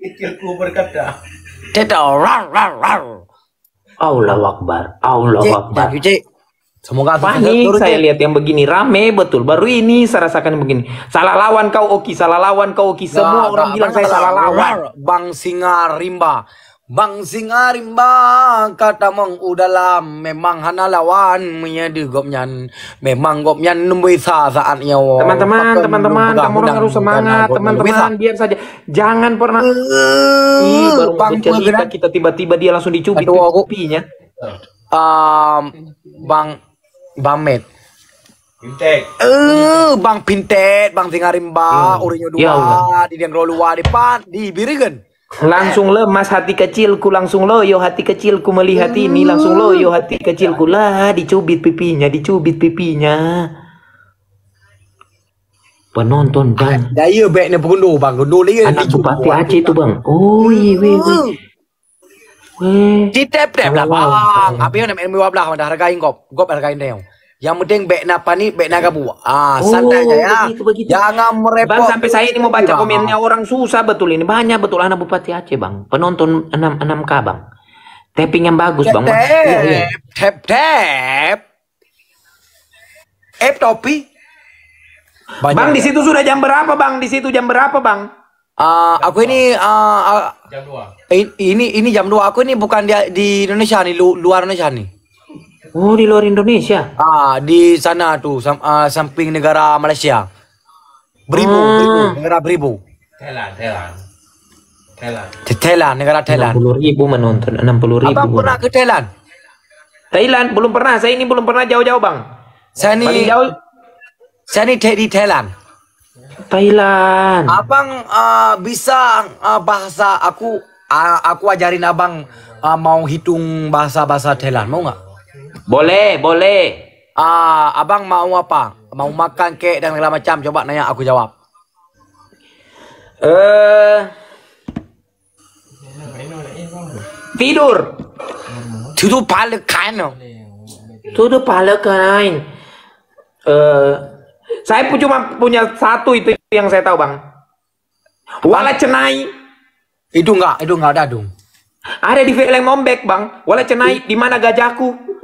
kecilku berkata. Tidak, rar, rar, Allah wakbar Allah wakbar Semoga panik saya lihat yang begini rame betul. Baru ini saya rasakan begini. Salah lawan kau Oki, salah lawan kau Oki. Semua orang bilang saya salah lawan. Bang Singa Rimba. Bang singarim ba kata mong udalam memang hanalawan menyedi gomnyan memang gomnyan nemui sa saat nyawa teman-teman teman-teman kamu orang harus semangat teman-teman diam saja jangan pernah uh, Ih, baru bang cerita kita tiba-tiba dia langsung dicubit Aduh, aku, kopinya uh, bang bamet Eh, uh, Bang Pintet, Bang Singarimba, yeah. Ya urinya dua, ya di Dengroluwa, luar depan di Birigen. Langsung mas hati kecilku langsung lo, yo hati kecilku melihat ini langsung lo, yo hati kecilku lah dicubit pipinya dicubit pipinya. Penonton ya, bang. dah Daya baiknya pengundur bang. Gundur dia. Ya. Anak bupati Aceh tu bang. Oi oh, iya weh. Weh. Citep-tep lah bang. Apa yang nak main mewah belah dah hargain kau. Kau hargain dia. Yang penting baik napa nih, baik naga buah. Ah, oh, santai aja ya. Begitu, begitu. Jangan merepot. Bang, sampai saya ini mau baca komennya orang susah betul ini. Banyak betul anak Bupati Aceh, Bang. Penonton 6 6K, Bang. Tapping yang bagus, Bang. Tap, iya, iya. tap, tap. Eh, topi. Banyak bang, ya. di situ sudah jam berapa, Bang? Di situ jam berapa, Bang? Uh, jam aku ini uh, uh, jam 2. Ini ini jam 2. Aku ini bukan di, di Indonesia nih, lu, luar Indonesia nih. Oh, di luar Indonesia? Ah, di sana tuh, sam uh, samping negara Malaysia. Beribu, ah. beribu, negara beribu. Thailand, Thailand. Thailand. Thailand, negara Thailand. 60 ribu menonton, 60 ribu. Abang pernah ke Thailand? Thailand belum pernah. Saya ini belum pernah jauh-jauh, Bang. Saya ini jauh Saya ini di Thailand. Thailand. Abang uh, bisa uh, bahasa aku uh, aku ajarin abang uh, mau hitung bahasa-bahasa Thailand, mau nggak? Boleh, boleh. Ah, abang mau apa? Mau makan kek dan segala macam? Coba nanya aku jawab. Eh uh, tidur. Tidur pala kain Tidur pala kain Eh saya pun cuma punya satu itu yang saya tahu, Bang. Wala cenai. Itu enggak, itu enggak ada dong. Ada di film Ombek, Bang. Wala cenai di mana gajahku?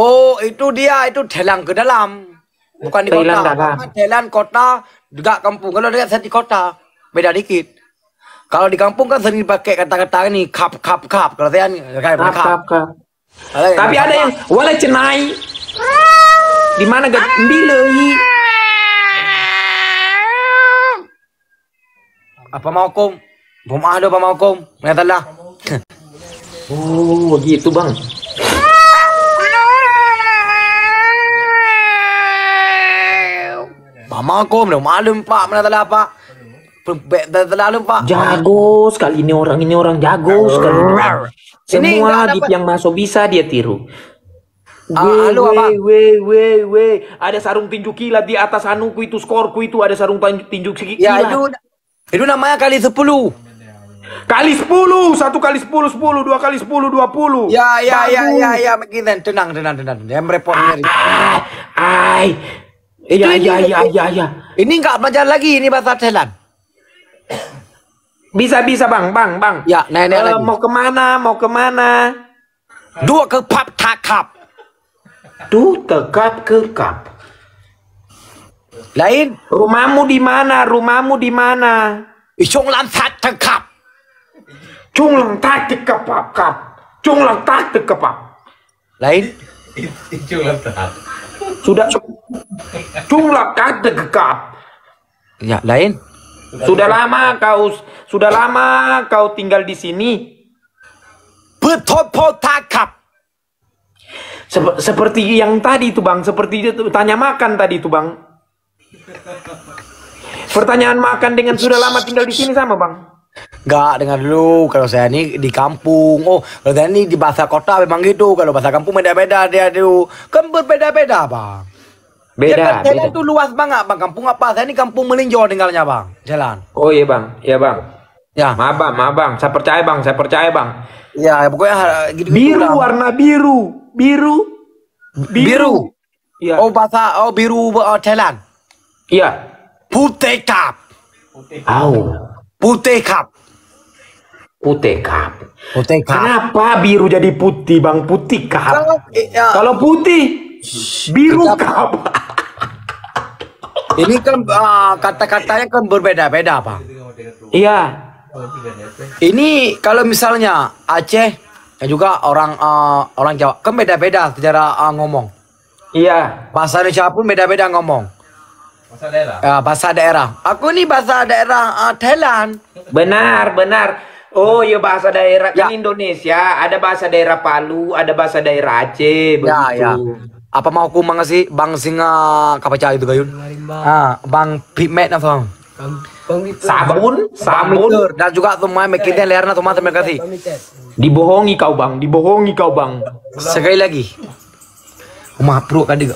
Oh, itu dia, itu Thailand ke dalam. Bukan di Thailand kota. kota, juga kampung. Kalau dekat di kota, beda dikit. Kalau di kampung kan sering pakai kata-kata ini kap kap kap. Kalau saya kayak kap, kap, kap. Tapi ada yang wala cenai. Di mana gak bilai. Apa mau kum? Bom ada apa mau kum? Nyatalah. oh, gitu bang. Mama kau mana malam pak mana telah pak. Terlalu pak. Jago sekali ini orang ini orang jago sekali. Semua git yang masuk bisa dia tiru. Ah, halo apa? Weh, weh, weh, ada sarung tinju kilat di atas anuku itu skorku itu ada sarung tinju ya, kilat. Ya itu, itu namanya kali sepuluh. Kali sepuluh, satu kali sepuluh, sepuluh, dua kali sepuluh, dua puluh. Ya, ya, ya, ya, ya, begini, tenang, tenang, tenang, yang merepotkan. Ah, ah, Aiy. Iya, iya, iya, iya, iya. Ini nggak belajar lagi ini bahasa Thailand. Bisa, bisa, bang, bang, bang. Ya, nenek uh, lagi. Mau kemana? Mau kemana? Dua ke pub takap. Tu tekap ke kap. Lain. Rumahmu di mana? Rumahmu di mana? Cung lang tak tekap. Cung lang tak tekap kap. Cung lang tak tekap. Lain. Cung lang tak. sudah jumlah kata gekap ya lain sudah lama kau sudah lama kau tinggal di sini betopo takap Sep seperti yang tadi itu bang seperti itu tanya makan tadi itu bang pertanyaan makan dengan sudah lama tinggal di sini sama bang Enggak, dengar dulu. Kalau saya ini di kampung. Oh, kalau saya ini di bahasa kota memang gitu. Kalau bahasa kampung beda-beda dia dulu. Kan berbeda-beda, Bang. Beda, ya, kan, beda. itu luas banget, Bang. Kampung apa? Saya ini kampung melinjo tinggalnya Bang. Jalan. Oh, iya, Bang. Iya, Bang. Ya. Maaf, Bang. Maaf, Bang. Saya percaya, Bang. Saya percaya, Bang. Ya, pokoknya gitu, -gitu Biru lah, warna biru. Biru. Biru. biru. Ya. Oh, bahasa oh biru uh, oh, jalan Iya. Putih kap. Putih Oh. Putih Cup. Putih Cup. Putih Cup. Kenapa biru jadi putih Bang Putih Cup? Kalau, ya. putih biru Cup. Ini kan ah, kata-katanya kan berbeda-beda Bang. Iya. Ini kalau misalnya Aceh dan juga orang ah, orang Jawa kan beda-beda secara ah, ngomong. Iya. Bahasa Indonesia pun beda-beda ngomong. Bahasa daerah. Uh, bahasa daerah. Aku ni bahasa daerah uh, Thailand. Benar, benar. Oh ya bahasa daerah kan ya. kan Indonesia ada bahasa daerah Palu, ada bahasa daerah Aceh, ya, begitu. Ya, ya. Apa mau aku mangasi bang singa kapaca itu gayun? Ah, bang pimet bang Sabun, sabun dan nah, juga semua leher lehernya semua terima kasih. Dibohongi kau bang, dibohongi kau bang. Sekali lagi. maaf pro kan